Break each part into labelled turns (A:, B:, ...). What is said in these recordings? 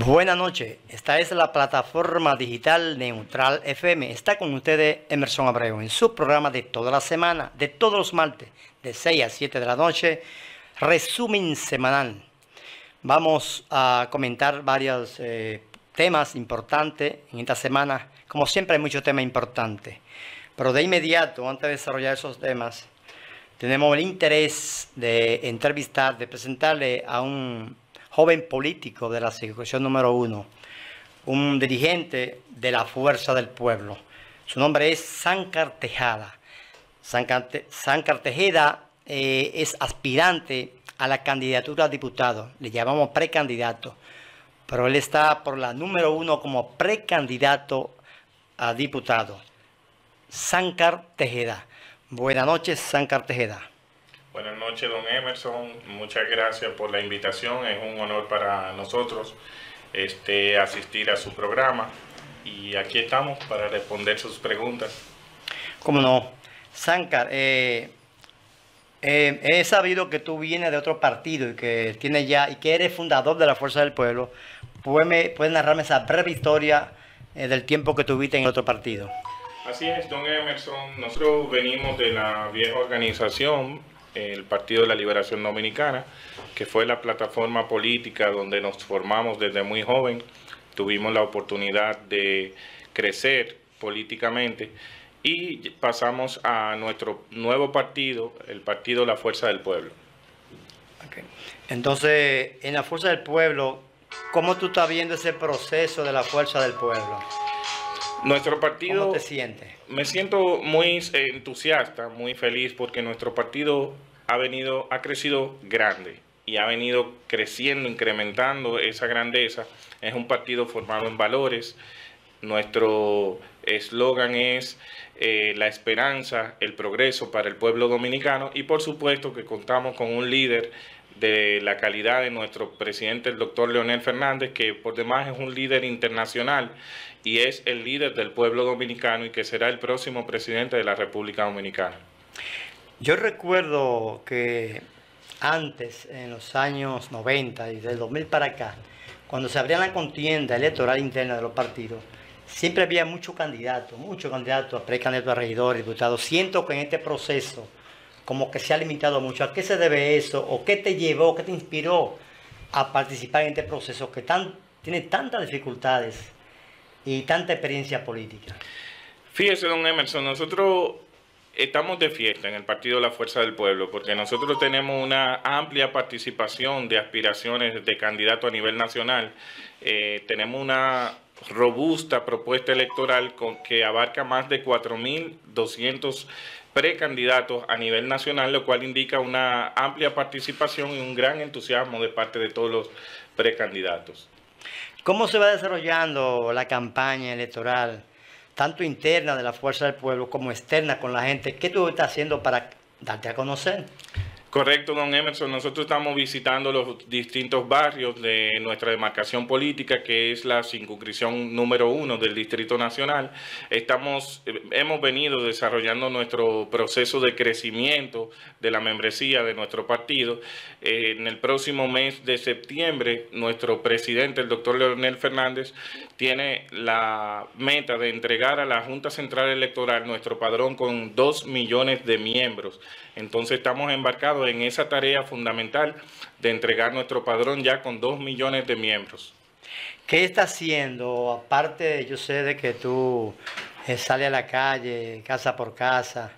A: Buenas noches, esta es la plataforma digital Neutral FM. Está con ustedes Emerson Abreu en su programa de toda la semana, de todos los martes, de 6 a 7 de la noche, resumen semanal. Vamos a comentar varios eh, temas importantes en esta semana. Como siempre hay muchos temas importantes, pero de inmediato, antes de desarrollar esos temas, tenemos el interés de entrevistar, de presentarle a un joven político de la circunscripción número uno, un dirigente de la Fuerza del Pueblo. Su nombre es San Cartejada. San, Tejeda eh, es aspirante a la candidatura a diputado, le llamamos precandidato, pero él está por la número uno como precandidato a diputado. San Tejeda. Buenas noches, San Tejeda.
B: Buenas noches, don Emerson. Muchas gracias por la invitación. Es un honor para nosotros este, asistir a su programa. Y aquí estamos para responder sus preguntas.
A: Cómo no. Sancar, eh, eh, he sabido que tú vienes de otro partido y que tienes ya y que eres fundador de la Fuerza del Pueblo. ¿Puedes, narrarme esa breve historia eh, del tiempo que tuviste en otro partido?
B: Así es, don Emerson. Nosotros venimos de la vieja organización el Partido de la Liberación Dominicana, que fue la plataforma política donde nos formamos desde muy joven. Tuvimos la oportunidad de crecer políticamente y pasamos a nuestro nuevo partido, el Partido La Fuerza del Pueblo.
A: Entonces, en la Fuerza del Pueblo, ¿cómo tú estás viendo ese proceso de la Fuerza del Pueblo?
B: Nuestro partido... ¿Cómo te sientes? Me siento muy eh, entusiasta, muy feliz porque nuestro partido ha venido, ha crecido grande y ha venido creciendo, incrementando esa grandeza. Es un partido formado en valores. Nuestro eslogan es eh, la esperanza, el progreso para el pueblo dominicano y por supuesto que contamos con un líder de la calidad de nuestro presidente, el doctor Leonel Fernández, que por demás es un líder internacional y es el líder del pueblo dominicano y que será el próximo presidente de la República Dominicana.
A: Yo recuerdo que antes, en los años 90 y del 2000 para acá, cuando se abría la contienda electoral interna de los partidos, siempre había muchos candidatos, muchos candidatos a precandidatos a regidores, diputados. Siento que en este proceso como que se ha limitado mucho. ¿A qué se debe eso? ¿O qué te llevó, qué te inspiró a participar en este proceso que tiene tantas dificultades y tanta experiencia política?
B: Fíjese, don Emerson, nosotros estamos de fiesta en el Partido La Fuerza del Pueblo, porque nosotros tenemos una amplia participación de aspiraciones de candidato a nivel nacional. Eh, tenemos una robusta propuesta electoral que abarca más de 4.200 precandidatos a nivel nacional, lo cual indica una amplia participación y un gran entusiasmo de parte de todos los precandidatos.
A: ¿Cómo se va desarrollando la campaña electoral, tanto interna de la Fuerza del Pueblo como externa con la gente? ¿Qué tú estás haciendo para darte a conocer?
B: Correcto, don Emerson. Nosotros estamos visitando los distintos barrios de nuestra demarcación política, que es la circunscripción número uno del Distrito Nacional. Estamos, eh, hemos venido desarrollando nuestro proceso de crecimiento de la membresía de nuestro partido. Eh, en el próximo mes de septiembre, nuestro presidente, el doctor Leonel Fernández, tiene la meta de entregar a la Junta Central Electoral nuestro padrón con dos millones de miembros. Entonces estamos embarcados en esa tarea fundamental de entregar nuestro padrón ya con dos millones de miembros.
A: ¿Qué está haciendo? Aparte, yo sé de que tú eh, sales a la calle, casa por casa.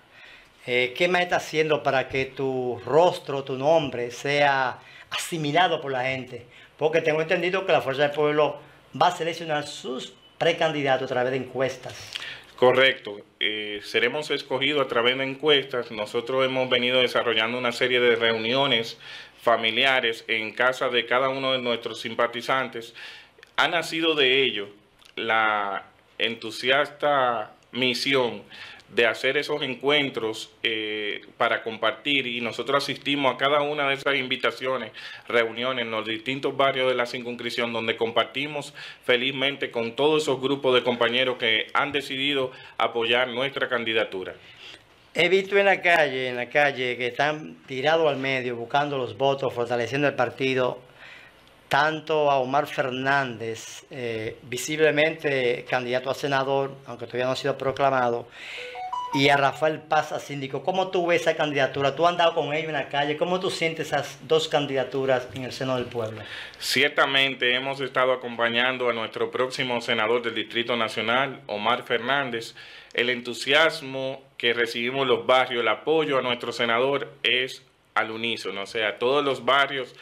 A: Eh, ¿Qué más está haciendo para que tu rostro, tu nombre sea asimilado por la gente? Porque tengo entendido que la Fuerza del Pueblo va a seleccionar sus precandidatos a través de encuestas.
B: Correcto. Eh, seremos escogidos a través de encuestas. Nosotros hemos venido desarrollando una serie de reuniones familiares en casa de cada uno de nuestros simpatizantes. Ha nacido de ello la entusiasta misión de hacer esos encuentros eh, para compartir y nosotros asistimos a cada una de esas invitaciones, reuniones en los distintos barrios de la circunscripción donde compartimos felizmente con todos esos grupos de compañeros que han decidido apoyar nuestra candidatura.
A: He visto en la calle, en la calle, que están tirados al medio buscando los votos, fortaleciendo el partido, tanto a Omar Fernández, eh, visiblemente candidato a senador, aunque todavía no ha sido proclamado, y a Rafael Paz síndico. ¿Cómo tú ves esa candidatura? ¿Tú has andado con ellos en la calle? ¿Cómo tú sientes esas dos candidaturas en el seno del pueblo?
B: Ciertamente hemos estado acompañando a nuestro próximo senador del Distrito Nacional, Omar Fernández. El entusiasmo que recibimos los barrios, el apoyo a nuestro senador es al unísono, o sea, todos los barrios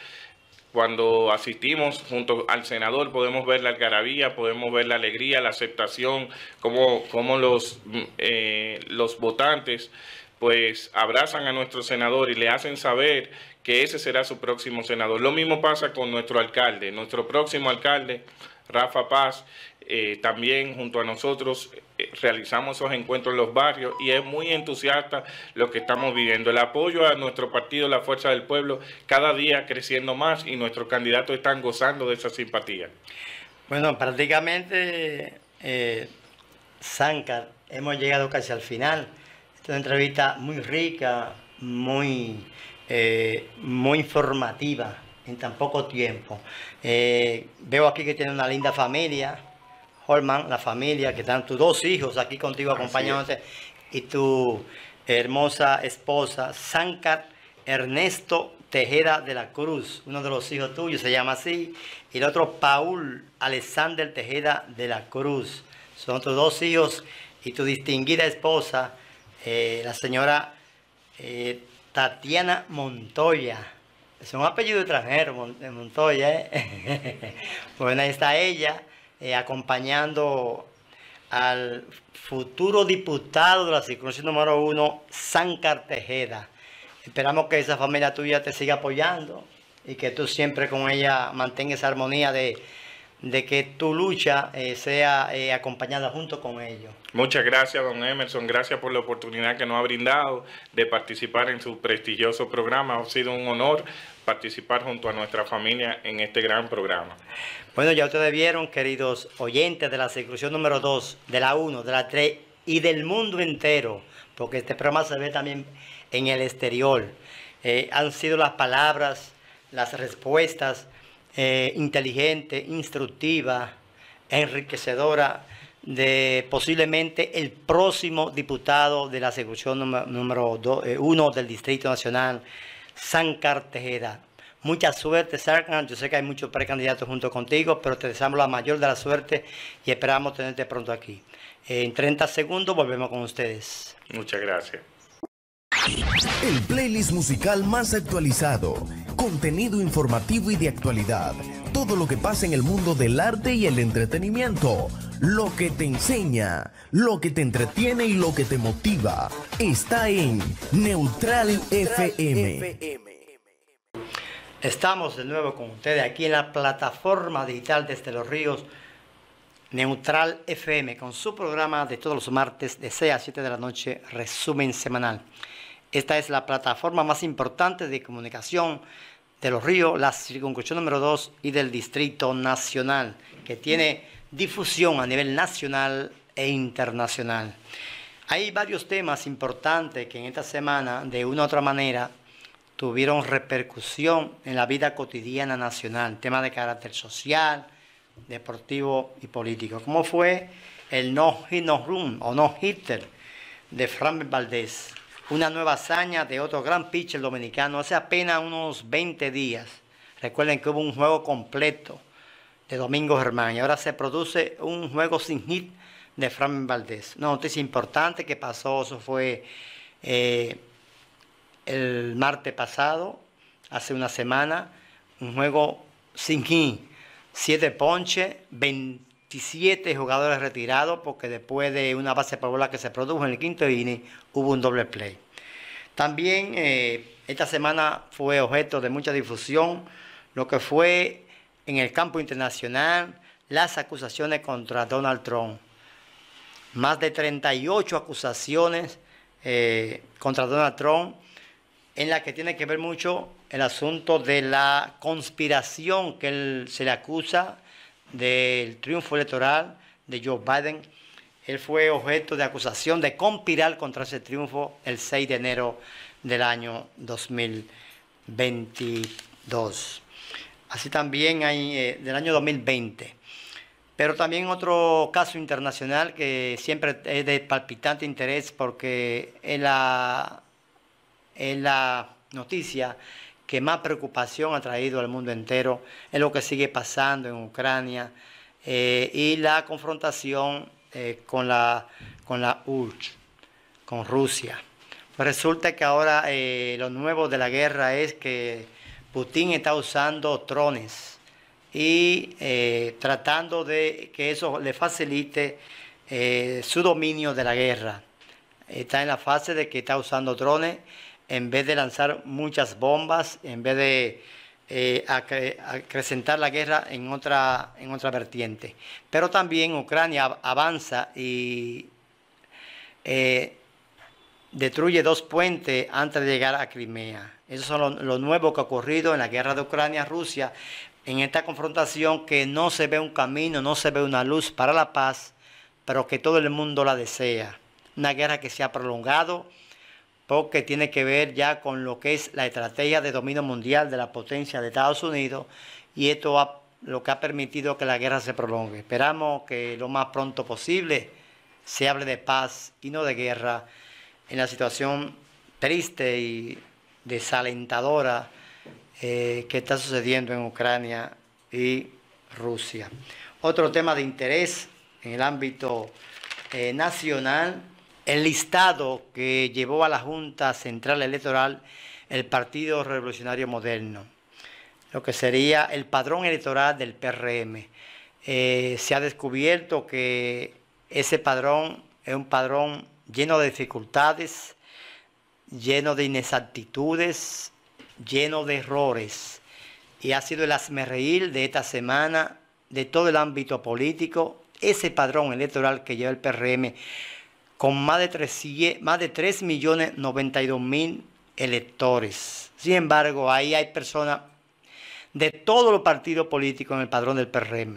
B: cuando asistimos junto al senador podemos ver la algarabía, podemos ver la alegría, la aceptación, como los, mm, eh, los votantes pues abrazan a nuestro senador y le hacen saber que ese será su próximo senador. Lo mismo pasa con nuestro alcalde. Nuestro próximo alcalde Rafa Paz, eh, también junto a nosotros eh, realizamos esos encuentros en los barrios y es muy entusiasta lo que estamos viviendo. El apoyo a nuestro partido, la Fuerza del Pueblo, cada día creciendo más y nuestros candidatos están gozando de esa simpatía.
A: Bueno, prácticamente, eh, hemos llegado casi al final. Esta es una entrevista muy rica, muy, eh, muy informativa en tan poco tiempo. Eh, veo aquí que tiene una linda familia, Holman, la familia, que están tus dos hijos aquí contigo acompañándote y tu hermosa esposa, Sancar Ernesto Tejeda de la Cruz, uno de los hijos tuyos se llama así, y el otro Paul Alexander Tejeda de la Cruz. Son tus dos hijos y tu distinguida esposa, eh, la señora eh, Tatiana Montoya. Es un apellido extranjero, Montoya. ¿eh? bueno, pues ahí está ella eh, acompañando al futuro diputado de la circunstancia número uno, San Cartejeda. Esperamos que esa familia tuya te siga apoyando y que tú siempre con ella mantengas esa armonía de de que tu lucha eh, sea eh, acompañada junto con ellos.
B: Muchas gracias, don Emerson. Gracias por la oportunidad que nos ha brindado de participar en su prestigioso programa. Ha sido un honor participar junto a nuestra familia en este gran programa.
A: Bueno, ya ustedes vieron, queridos oyentes de la sección número 2, de la 1, de la 3 y del mundo entero, porque este programa se ve también en el exterior. Eh, han sido las palabras, las respuestas eh, inteligente, instructiva, enriquecedora de posiblemente el próximo diputado de la sección número eh, uno del Distrito Nacional, San Cartejeda. Mucha suerte, Sarkan. Yo sé que hay muchos precandidatos junto contigo, pero te deseamos la mayor de la suerte y esperamos tenerte pronto aquí. Eh, en 30 segundos volvemos con ustedes. Muchas gracias.
B: El playlist musical más actualizado Contenido informativo y de actualidad. Todo lo que pasa en el mundo del arte y el entretenimiento. Lo que te enseña, lo que te entretiene y lo que te motiva. Está en
A: Neutral, FM. Estamos de nuevo con ustedes aquí en la plataforma digital desde los ríos. Neutral FM con su programa de todos los martes de 6 a 7 de la noche, resumen semanal. Esta es la plataforma más importante de comunicación de los ríos, la circunscripción número 2 y del Distrito Nacional, que tiene difusión a nivel nacional e internacional. Hay varios temas importantes que en esta semana, de una u otra manera, tuvieron repercusión en la vida cotidiana nacional, temas de carácter social, deportivo y político, como fue el no hit no room o no hitter de Fran Valdés, una nueva hazaña de otro gran pitcher dominicano hace apenas unos 20 días. Recuerden que hubo un juego completo de Domingo Germán y ahora se produce un juego sin hit de Fran Valdés. Una noticia importante que pasó, eso fue eh, el martes pasado, hace una semana, un juego sin hit, siete ponches, 20 27 jugadores retirados porque después de una base por bola que se produjo en el quinto inning hubo un doble play. También eh, esta semana fue objeto de mucha difusión lo que fue en el campo internacional las acusaciones contra Donald Trump. Más de 38 acusaciones eh, contra Donald Trump en las que tiene que ver mucho el asunto de la conspiración que él se le acusa del triunfo electoral de Joe Biden. Él fue objeto de acusación de conspirar contra ese triunfo el 6 de enero del año 2022. Así también hay eh, del año 2020. Pero también otro caso internacional que siempre es de palpitante interés porque es en la noticia que más preocupación ha traído al mundo entero en lo que sigue pasando en Ucrania eh, y la confrontación eh, con, la, con la URSS, con Rusia. Pues resulta que ahora eh, lo nuevo de la guerra es que Putin está usando drones y tratando de que eso le facilite su dominio de la guerra. Está en la fase de que está usando drones en vez de lanzar muchas bombas, en vez de eh, acrecentar la guerra en otra, en otra vertiente. Pero también Ucrania avanza y eh, destruye dos puentes antes de llegar a Crimea. Eso es lo, lo nuevo que ha ocurrido en la guerra de Ucrania-Rusia, en esta confrontación que no se ve un camino, no se ve una luz para la paz, pero que todo el mundo la desea. Una guerra que se ha prolongado porque tiene que ver ya con lo que es la estrategia de dominio mundial de la potencia de Estados Unidos y esto lo que ha permitido que la guerra se prolongue. Esperamos que lo más pronto posible se hable de paz y no de guerra en la situación triste y desalentadora eh, que está sucediendo en Ucrania y Rusia. Otro tema de interés en el ámbito eh, nacional el listado que llevó a la Junta Central Electoral el Partido Revolucionario Moderno, lo que sería el padrón electoral del PRM. Eh, se ha descubierto que ese padrón es un padrón lleno de dificultades, lleno de inexactitudes, lleno de errores. Y ha sido el asmerreír de esta semana, de todo el ámbito político, ese padrón electoral que lleva el PRM con más de 3, más de electores. Sin embargo, ahí hay personas de todos los partidos políticos en el padrón del PRM.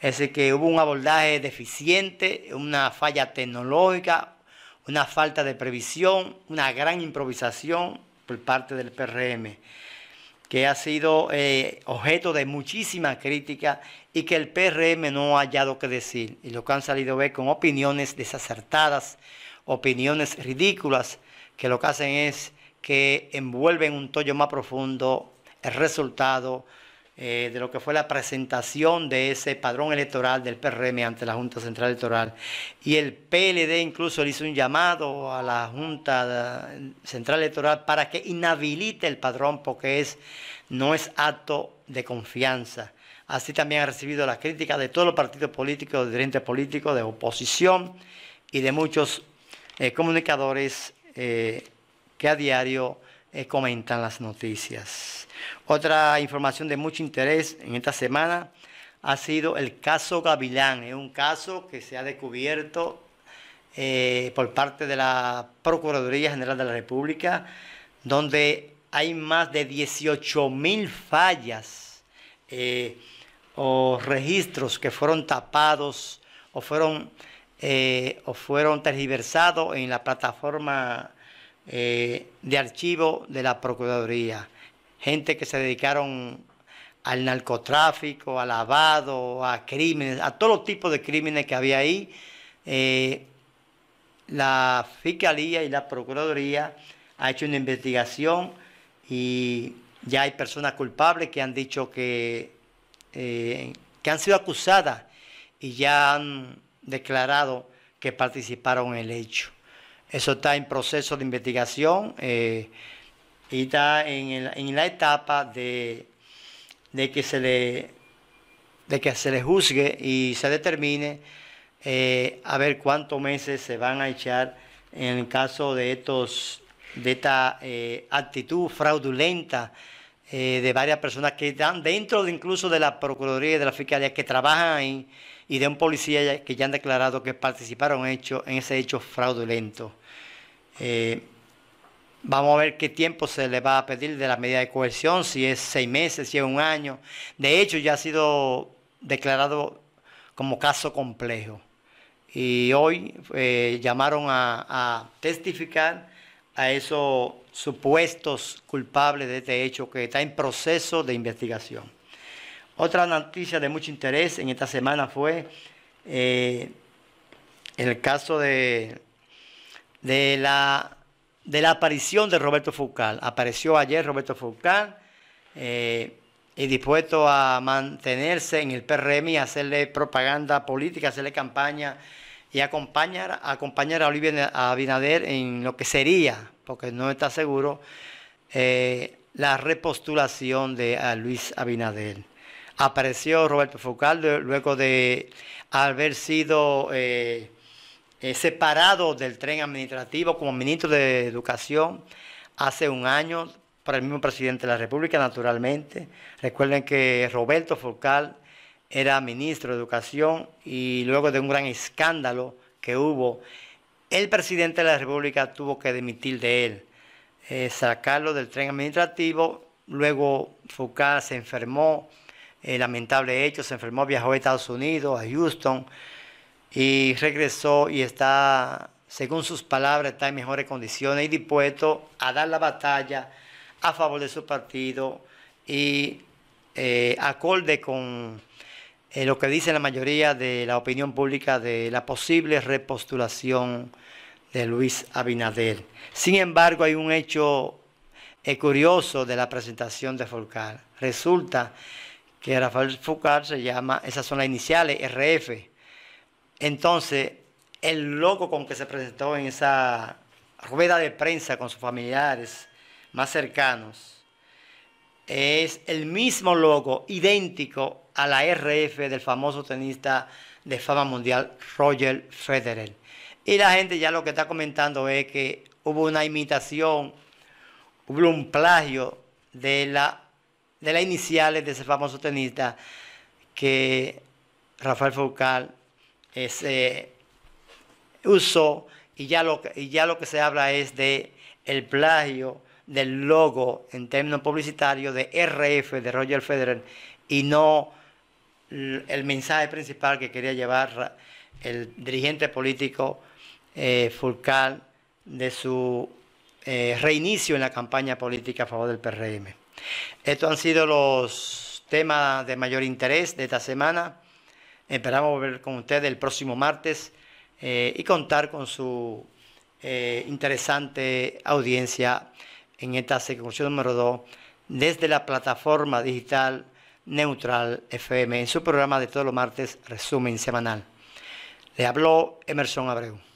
A: Es decir, que hubo un abordaje deficiente, una falla tecnológica, una falta de previsión, una gran improvisación por parte del PRM que ha sido eh, objeto de muchísima crítica y que el PRM no ha hallado que decir. Y lo que han salido a ver con opiniones desacertadas, opiniones ridículas, que lo que hacen es que envuelven un tollo más profundo el resultado eh, de lo que fue la presentación de ese padrón electoral del PRM ante la Junta Central Electoral. Y el PLD incluso le hizo un llamado a la Junta eh, Central Electoral para que inhabilite el padrón porque es, no es acto de confianza. Así también ha recibido las críticas de todos los partidos políticos, de dirigentes políticos, de oposición y de muchos eh, comunicadores que a diario comentan las noticias. Otra información de mucho interés en esta semana ha sido el caso Gavilán. Es un caso que se ha descubierto eh, por parte de la Procuraduría General de la República, donde hay más de 18 mil fallas eh, o registros que fueron tapados o fueron, eh, o fueron tergiversados en la plataforma de archivo de la Procuraduría gente que se dedicaron al narcotráfico, al lavado, a crímenes, a todos los tipos de crímenes que había ahí. Eh, la Fiscalía y la Procuraduría ha hecho una investigación y ya hay personas culpables que han dicho que, eh, que han sido acusadas y ya han declarado que participaron en el hecho. Eso está en proceso de investigación. Eh, y está en, la etapa de, que se le, de que se le juzgue y se determine eh, a ver cuántos meses se van a echar en el caso de estos de esta eh, actitud fraudulenta eh, de varias personas que están dentro incluso de la Procuraduría y de la Fiscalía que trabajan ahí y de un policía que ya han declarado que participaron en, hecho, en ese hecho fraudulento. Vamos a ver qué tiempo se le va a pedir de la medida de coerción, si es seis meses, si es un año. De hecho, ya ha sido declarado como caso complejo. Y hoy eh, llamaron a, testificar a esos supuestos culpables de este hecho que está en proceso de investigación. Otra noticia de mucho interés en esta semana fue eh, el caso de, de la de la aparición de Roberto Fucal Apareció ayer Roberto Fucal eh, y dispuesto a mantenerse en el PRM y hacerle propaganda política, hacerle campaña y acompañar, acompañar a Olivia Abinader en lo que sería, porque no está seguro, eh, la repostulación de Luis Abinader. Apareció Roberto Fucal luego de haber sido... Eh, eh, separado del tren administrativo como ministro de Educación hace un año para el mismo presidente de la República, naturalmente. Recuerden que Roberto Fucal era ministro de Educación y luego de un gran escándalo que hubo, el presidente de la República tuvo que dimitir de él, eh, sacarlo del tren administrativo, luego Foucault se enfermó, eh, lamentable hecho, se enfermó, viajó a Estados Unidos, a Houston, y regresó y está, según sus palabras, está en mejores condiciones y dispuesto a dar la batalla a favor de su partido y eh, acorde con eh, lo que dice la mayoría de la opinión pública de la posible repostulación de Luis Abinader. Sin embargo, hay un hecho eh, curioso de la presentación de Foucault. Resulta que Rafael Foucault se llama, esas son las iniciales, RF entonces, el logo con que se presentó en esa rueda de prensa con sus familiares más cercanos es el mismo logo, idéntico a la RF del famoso tenista de fama mundial Roger Federer. Y la gente ya lo que está comentando es que hubo una imitación, hubo un plagio de, la, de las iniciales de ese famoso tenista que Rafael Foucault se este, uso y ya lo, y ya lo que se habla es de el plagio del logo en términos publicitarios de RF de Roger Federer y no el mensaje principal que quería llevar el dirigente político eh, Fulcal de su eh, reinicio en la campaña política a favor del PRM. Estos han sido los temas de mayor interés de esta semana. Esperamos volver con ustedes el próximo martes eh, y contar con su eh, interesante audiencia en esta sección número 2 desde la plataforma digital Neutral FM en su programa de todos los martes Resumen Semanal. Le habló Emerson Abreu.